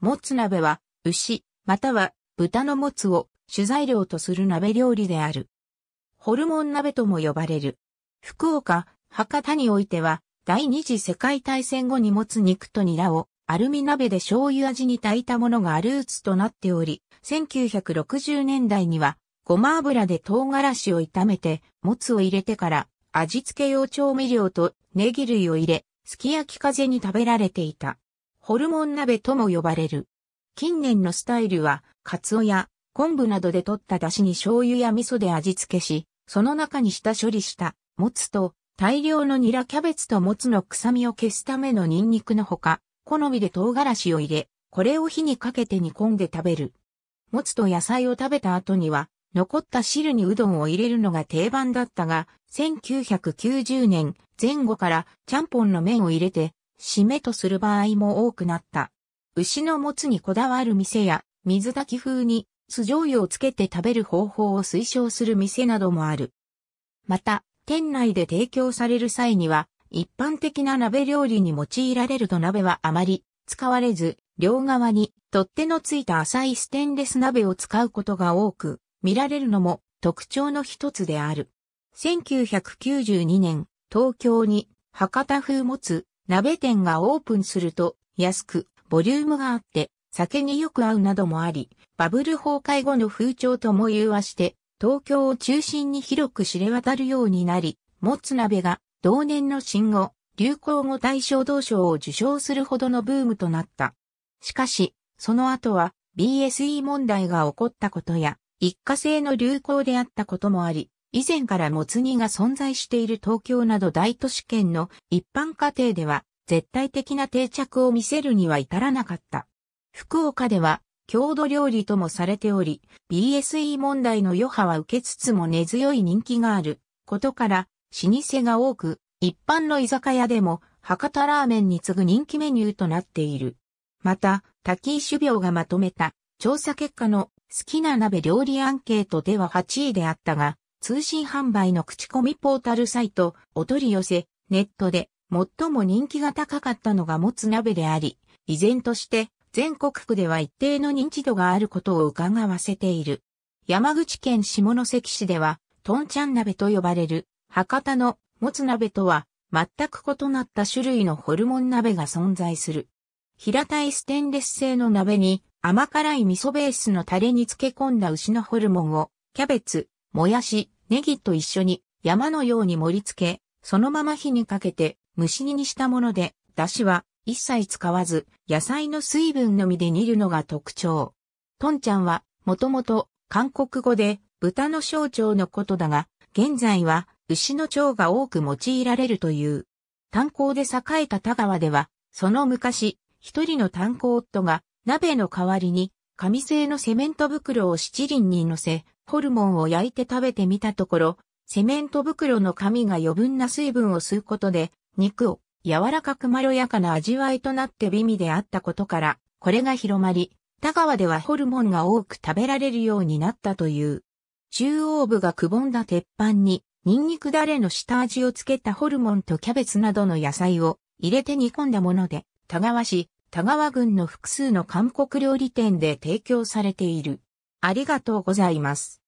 もつ鍋は、牛、または豚のもつを主材料とする鍋料理である。ホルモン鍋とも呼ばれる。福岡、博多においては、第二次世界大戦後に持つ肉とニラをアルミ鍋で醤油味に炊いたものがルーツとなっており、1960年代にはごま油で唐辛子を炒めて、もつを入れてから味付け用調味料とネギ類を入れ、すき焼き風に食べられていた。ホルモン鍋とも呼ばれる。近年のスタイルは、カツオや昆布などで取った出汁に醤油や味噌で味付けし、その中に下処理した、もつと大量のニラキャベツともつの臭みを消すためのニンニクのほか、好みで唐辛子を入れ、これを火にかけて煮込んで食べる。もつと野菜を食べた後には、残った汁にうどんを入れるのが定番だったが、1990年前後からちゃんぽんの麺を入れて、締めとする場合も多くなった。牛のもつにこだわる店や、水炊き風に酢醤油をつけて食べる方法を推奨する店などもある。また、店内で提供される際には、一般的な鍋料理に用いられると鍋はあまり使われず、両側に取っ手のついた浅いステンレス鍋を使うことが多く、見られるのも特徴の一つである。1992年、東京に博多風もつ鍋店がオープンすると安くボリュームがあって酒によく合うなどもあり、バブル崩壊後の風潮とも融和して、東京を中心に広く知れ渡るようになり、もつ鍋が同年の新語、流行語大賞同賞を受賞するほどのブームとなった。しかし、その後は BSE 問題が起こったことや、一過性の流行であったこともあり、以前からもつ煮が存在している東京など大都市圏の一般家庭では絶対的な定着を見せるには至らなかった。福岡では郷土料理ともされており、BSE 問題の余波は受けつつも根強い人気があることから、老舗が多く、一般の居酒屋でも博多ラーメンに次ぐ人気メニューとなっている。また、滝井種苗がまとめた調査結果の好きな鍋料理アンケートでは8位であったが、通信販売の口コミポータルサイト、お取り寄せ、ネットで最も人気が高かったのがもつ鍋であり、依然として全国区では一定の認知度があることを伺わせている。山口県下関市では、トンチャン鍋と呼ばれる博多のもつ鍋とは全く異なった種類のホルモン鍋が存在する。平たいステンレス製の鍋に甘辛い味噌ベースのタレに漬け込んだ牛のホルモンをキャベツ、もやし、ネギと一緒に山のように盛り付け、そのまま火にかけて蒸し煮にしたもので、出汁は一切使わず、野菜の水分のみで煮るのが特徴。トンちゃんは、もともと、韓国語で、豚の小腸のことだが、現在は、牛の腸が多く用いられるという。炭鉱で栄えた田川では、その昔、一人の炭鉱夫が、鍋の代わりに、紙製のセメント袋を七輪に乗せ、ホルモンを焼いて食べてみたところ、セメント袋の紙が余分な水分を吸うことで、肉を柔らかくまろやかな味わいとなって美味であったことから、これが広まり、田川ではホルモンが多く食べられるようになったという。中央部がくぼんだ鉄板に、ニンニクダレの下味をつけたホルモンとキャベツなどの野菜を入れて煮込んだもので、田川市、田川郡の複数の韓国料理店で提供されている。ありがとうございます。